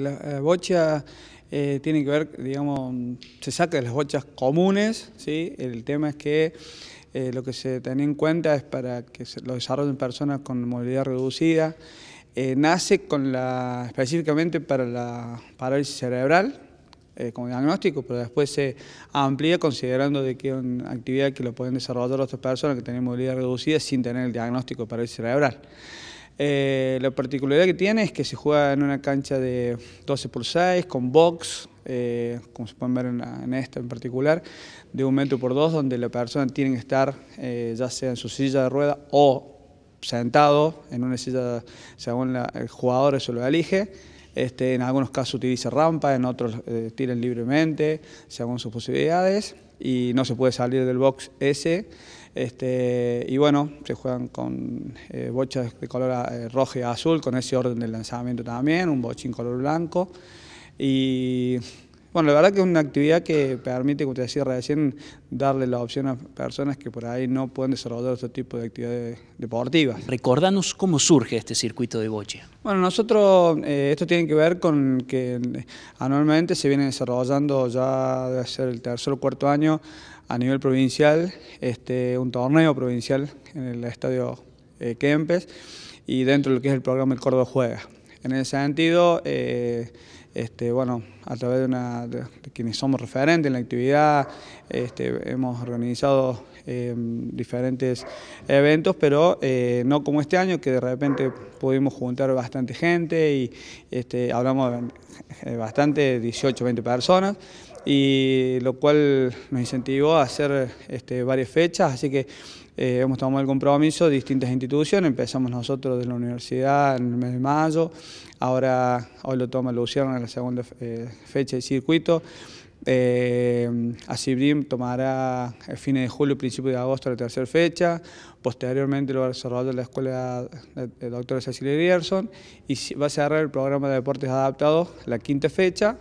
La eh, bocha eh, tiene que ver, digamos, se saca de las bochas comunes, ¿sí? El tema es que eh, lo que se tenía en cuenta es para que se lo desarrollen personas con movilidad reducida. nace con la, específicamente para la parálisis cerebral, como diagnóstico, pero después se amplía considerando de que es una actividad que lo pueden desarrollar otras personas que tienen movilidad reducida sin tener el diagnóstico de parálisis cerebral. Eh, la particularidad que tiene es que se juega en una cancha de 12 por 6, con box, eh, como se pueden ver en, esta en particular, de un metro por dos, donde la persona tiene que estar eh, ya sea en su silla de rueda o sentado en una silla, según el jugador eso lo elige. Este, en algunos casos utiliza rampa, en otros tiran libremente, según sus posibilidades y no se puede salir del box ese. Este, y bueno, se juegan con eh, bochas de color eh, rojo y azul, con ese orden del lanzamiento también, un bochín color blanco. Y bueno, la verdad que es una actividad que permite, como te decía recién, darle la opción a personas que por ahí no pueden desarrollar otro tipo de actividades deportivas. Recordanos cómo surge este circuito de boche. Bueno, nosotros, eh, esto tiene que ver con que eh, anualmente se viene desarrollando ya debe ser el tercer o cuarto año a nivel provincial, este, un torneo provincial en el estadio eh, Kempes y dentro de lo que es el programa El Córdoba Juega. En ese sentido, eh, este, bueno, a través de, una, quienes somos referentes en la actividad, este, hemos organizado em, diferentes eventos, pero eh, no como este año, que de repente pudimos juntar bastante gente y este, hablamos bastante, 18, 20 personas, y lo cual nos incentivó a hacer este, varias fechas, así que eh, hemos tomado el compromiso de distintas instituciones, empezamos nosotros de la universidad en el mes de mayo, ahora hoy lo toma Luciano en la segunda eh, fecha del circuito. Eh, Asibrim tomará el eh, fin de julio, y principio de agosto la tercera fecha, posteriormente lo va a desarrollar la escuela de doctora Cecilia Gerson y va a cerrar el programa de deportes adaptados la quinta fecha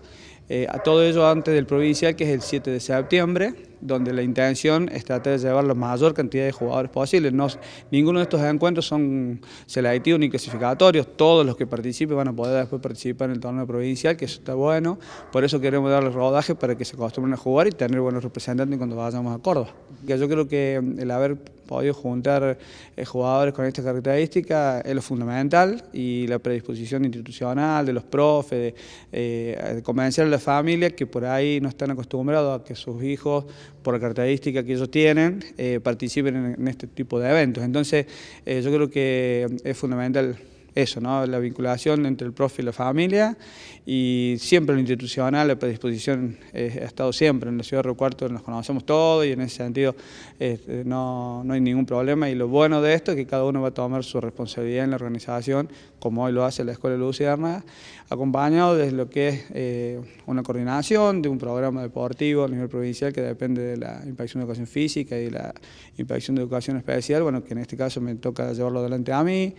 eh, a todo ello antes del provincial, que es el 7 de septiembre, donde la intención es tratar de llevar la mayor cantidad de jugadores posible. No, ninguno de estos encuentros son selectivos ni clasificatorios, todos los que participen van a poder después participar en el torneo provincial, que eso está bueno, por eso queremos darles rodaje para que se acostumbren a jugar y tener buenos representantes cuando vayamos a Córdoba. Yo creo que el haber podido juntar eh, jugadores con esta característica es lo fundamental y la predisposición institucional de los profes, de, eh, convencer a la familia que por ahí no están acostumbrados a que sus hijos, por la característica que ellos tienen, eh, participen en, en, este tipo de eventos. Entonces yo creo que es fundamental eso, la vinculación entre el profe y la familia y siempre lo institucional, la predisposición eh, ha estado siempre. En la ciudad de Río Cuarto nos conocemos todos y en ese sentido este, no, no, hay ningún problema. Y lo bueno de esto es que cada uno va a tomar su responsabilidad en la organización, como hoy lo hace la Escuela de Luciana, acompañado desde lo que es eh, una coordinación de un programa deportivo a nivel provincial que depende de la Inspección de Educación Física y la Inspección de Educación Especial, bueno, que en este caso me toca llevarlo delante a mí.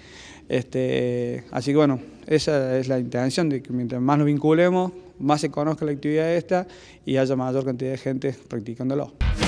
Este, eh, así que bueno, esa es la intención, de que mientras más nos vinculemos, más se conozca la actividad esta y haya mayor cantidad de gente practicándolo.